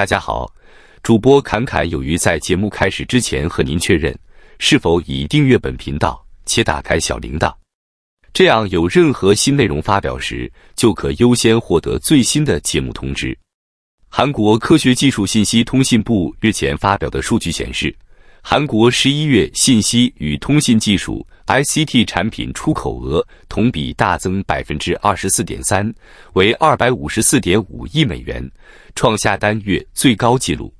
大家好，主播侃侃有余在节目开始之前和您确认，是否已订阅本频道且打开小铃铛？这样有任何新内容发表时，就可优先获得最新的节目通知。韩国科学技术信息通信部日前发表的数据显示。韩国十一月信息与通信技术 （ICT） 产品出口额同比大增百分之二十四点三，为二百五十四点五亿美元，创下单月最高纪录。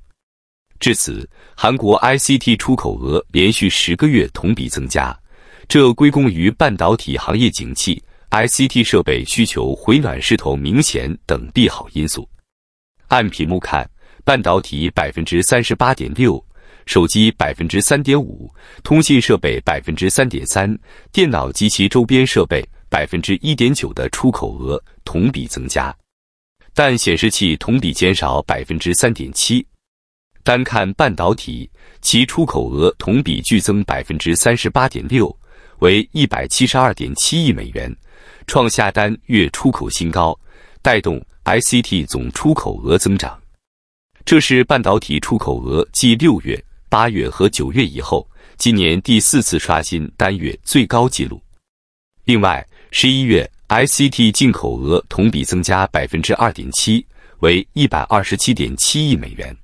至此，韩国 ICT 出口额连续十个月同比增加，这归功于半导体行业景气、ICT 设备需求回暖势头明显等利好因素。按屏幕看，半导体百分之三十八点六。手机百分之三点五，通信设备百分之三点三，电脑及其周边设备百分之一点九的出口额同比增加，但显示器同比减少百分之三点七。单看半导体，其出口额同比剧增百分之三十八点六，为一百七十二点七亿美元，创下单月出口新高，带动 I C T 总出口额增长。这是半导体出口额继六月。八月和九月以后，今年第四次刷新单月最高纪录。另外，十一月 ICT 进口额同比增加百分之二点七，为一百二十七点七亿美元。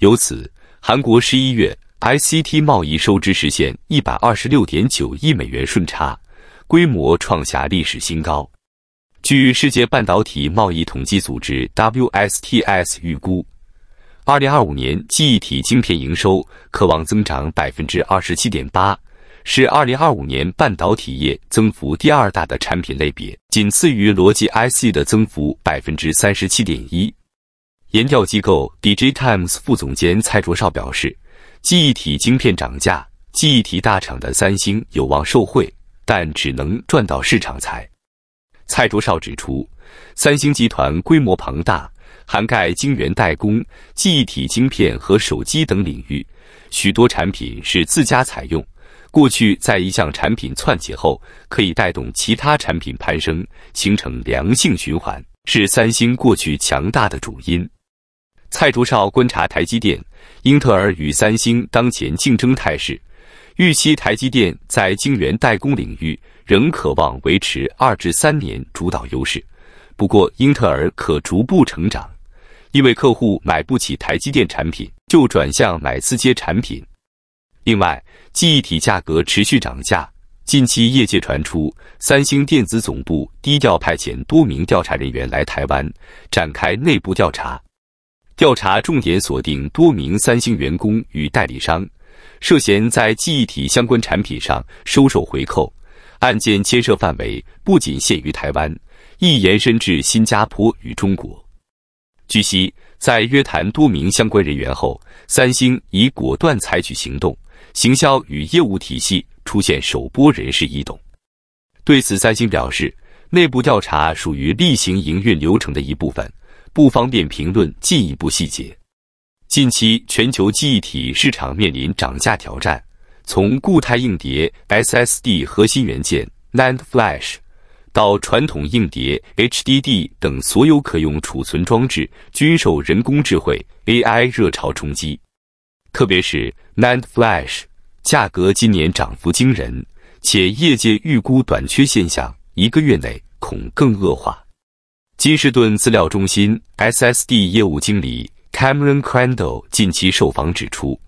由此，韩国十一月 ICT 贸易收支实现一百二十六点九亿美元顺差，规模创下历史新高。据世界半导体贸易统计组织 WSTS 预估。二零二五年记忆体晶片营收可望增长百分之二十七点八，是二零二五年半导体业增幅第二大的产品类别，仅次于逻辑 IC 的增幅百分之三十七点一。研调机构 DJ Times 副总监蔡卓绍表示，记忆体晶片涨价，记忆体大厂的三星有望受惠，但只能赚到市场财。蔡卓绍指出，三星集团规模庞大。涵盖晶圆代工、记忆体晶片和手机等领域，许多产品是自家采用。过去在一项产品窜起后，可以带动其他产品攀升，形成良性循环，是三星过去强大的主因。蔡卓少观察台积电、英特尔与三星当前竞争态势，预期台积电在晶圆代工领域仍渴望维持二至三年主导优势，不过英特尔可逐步成长。因为客户买不起台积电产品，就转向买四阶产品。另外，记忆体价格持续涨价，近期业界传出三星电子总部低调派遣多名调查人员来台湾展开内部调查，调查重点锁定多名三星员工与代理商涉嫌在记忆体相关产品上收受回扣，案件牵涉范围不仅限于台湾，亦延伸至新加坡与中国。据悉，在约谈多名相关人员后，三星已果断采取行动，行销与业务体系出现首波人事异动。对此，三星表示，内部调查属于例行营运流程的一部分，不方便评论进一步细节。近期，全球记忆体市场面临涨价挑战，从固态硬碟 （SSD） 核心元件 NAND Flash。到传统硬碟 （HDD） 等所有可用储存装置均受人工智慧 （AI） 热潮冲击，特别是 NAND Flash 价格今年涨幅惊人，且业界预估短缺现象一个月内恐更恶化。金士顿资料中心 SSD 业务经理 Cameron Crandall 近期受访指出，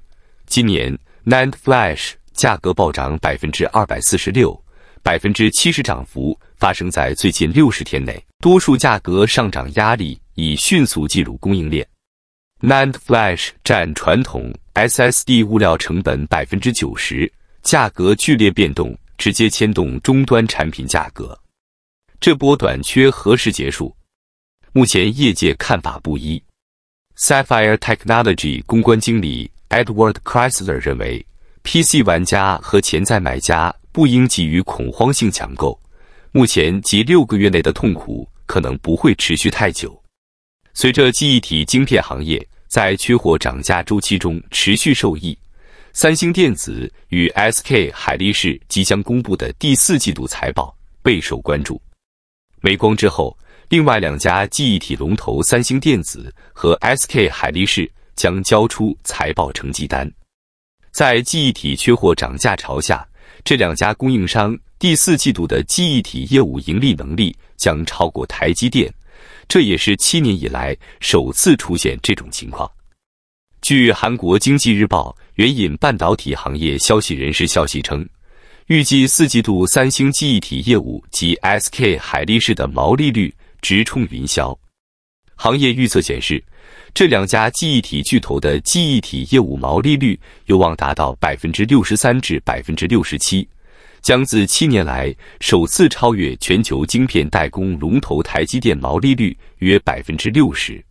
今年 NAND Flash 价格暴涨百分之二百四十六。百分之七十涨幅发生在最近六十天内，多数价格上涨压力已迅速进入供应链。NAND Flash 占传统 SSD 物料成本百分之九十，价格剧烈变动直接牵动终端产品价格。这波短缺何时结束？目前业界看法不一。Sapphire Technology 公关经理 Edward Chrysler 认为。PC 玩家和潜在买家不应急于恐慌性抢购，目前及六个月内的痛苦可能不会持续太久。随着记忆体晶片行业在缺货涨价周期中持续受益，三星电子与 SK 海力士即将公布的第四季度财报备受关注。美光之后，另外两家记忆体龙头三星电子和 SK 海力士将交出财报成绩单。在记忆体缺货涨价潮下，这两家供应商第四季度的记忆体业务盈利能力将超过台积电，这也是七年以来首次出现这种情况。据韩国经济日报援引半导体行业消息人士消息称，预计四季度三星记忆体业务及 SK 海力士的毛利率直冲云霄。行业预测显示。这两家记忆体巨头的记忆体业务毛利率有望达到百分之六十三至百分之六十七，将自七年来首次超越全球晶片代工龙头台积电毛利率约百分之六十。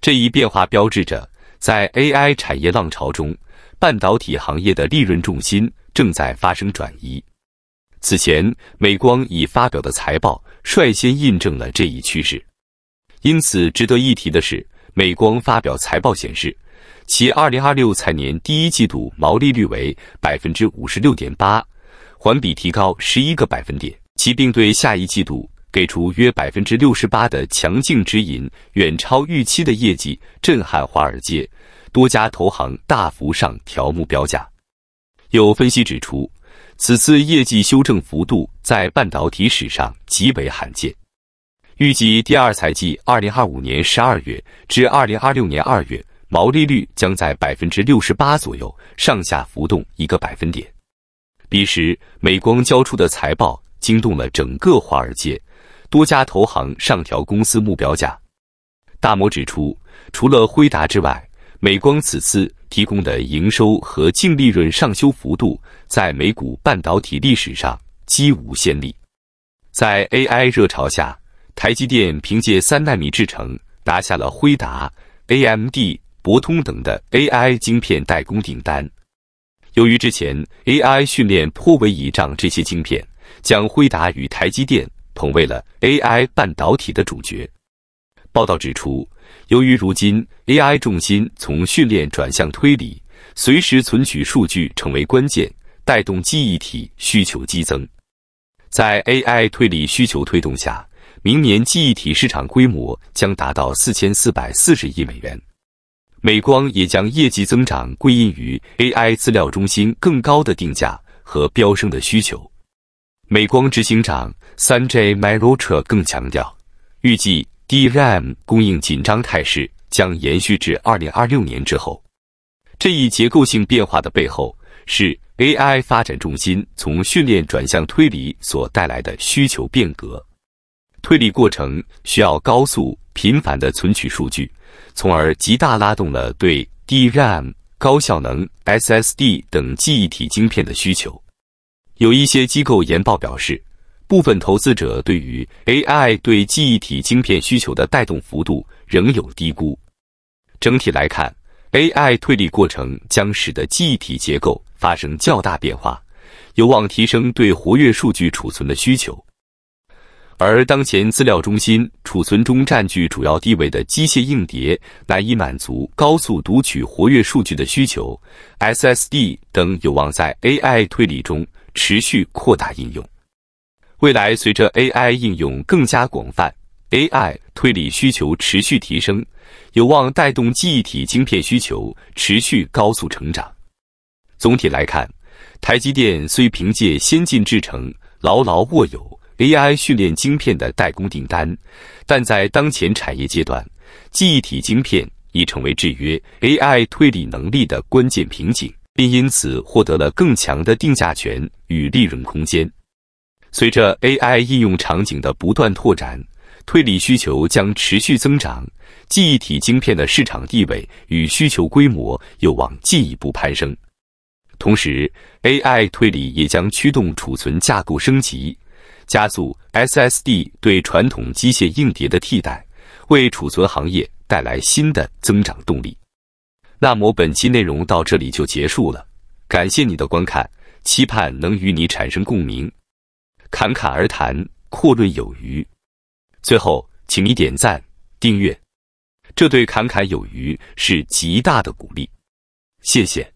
这一变化标志着，在 AI 产业浪潮中，半导体行业的利润重心正在发生转移。此前，美光已发表的财报率先印证了这一趋势。因此，值得一提的是。美光发表财报显示，其二零二六财年第一季度毛利率为百分之五十六点八，环比提高十一个百分点。其并对下一季度给出约百分之六十八的强劲指引，远超预期的业绩震撼华尔街，多家投行大幅上调目标价。有分析指出，此次业绩修正幅度在半导体史上极为罕见。预计第二财季 （2025 年12月至2026年2月），毛利率将在百分之六十八左右上下浮动一个百分点。彼时，美光交出的财报惊动了整个华尔街，多家投行上调公司目标价。大摩指出，除了辉达之外，美光此次提供的营收和净利润上修幅度在美股半导体历史上几无先例。在 AI 热潮下，台积电凭借三纳米制程，拿下了辉达、AMD、博通等的 AI 晶片代工订单。由于之前 AI 训练颇为倚仗这些晶片，将辉达与台积电捧为了 AI 半导体的主角。报道指出，由于如今 AI 重心从训练转向推理，随时存取数据成为关键，带动记忆体需求激增。在 AI 推理需求推动下，明年记忆体市场规模将达到四千四百四十亿美元。美光也将业绩增长归因于 AI 资料中心更高的定价和飙升的需求。美光执行长三 J Maruta 更强调，预计 DRAM 供应紧张态势将延续至二零二六年之后。这一结构性变化的背后是 AI 发展重心从训练转向推理所带来的需求变革。推理过程需要高速、频繁的存取数据，从而极大拉动了对 DRAM、高效能 SSD 等记忆体晶片的需求。有一些机构研报表示，部分投资者对于 AI 对记忆体晶片需求的带动幅度仍有低估。整体来看，AI 推理过程将使得记忆体结构发生较大变化，有望提升对活跃数据储存的需求。而当前资料中心储存中占据主要地位的机械硬碟难以满足高速读取活跃数据的需求，SSD 等有望在 AI 推理中持续扩大应用。未来随着 AI 应用更加广泛，AI 推理需求持续提升，有望带动记忆体晶片需求持续高速成长。总体来看，台积电虽凭借先进制程牢牢握有。AI 训练晶片的代工订单，但在当前产业阶段，记忆体晶片已成为制约 AI 推理能力的关键瓶颈，并因此获得了更强的定价权与利润空间。随着 AI 应用场景的不断拓展，推理需求将持续增长，记忆体晶片的市场地位与需求规模有望进一步攀升。同时，AI 推理也将驱动储存架构升级。加速 SSD 对传统机械硬碟的替代，为储存行业带来新的增长动力。那么本期内容到这里就结束了，感谢你的观看，期盼能与你产生共鸣。侃侃而谈，阔论有余。最后，请你点赞、订阅，这对侃侃有余是极大的鼓励。谢谢。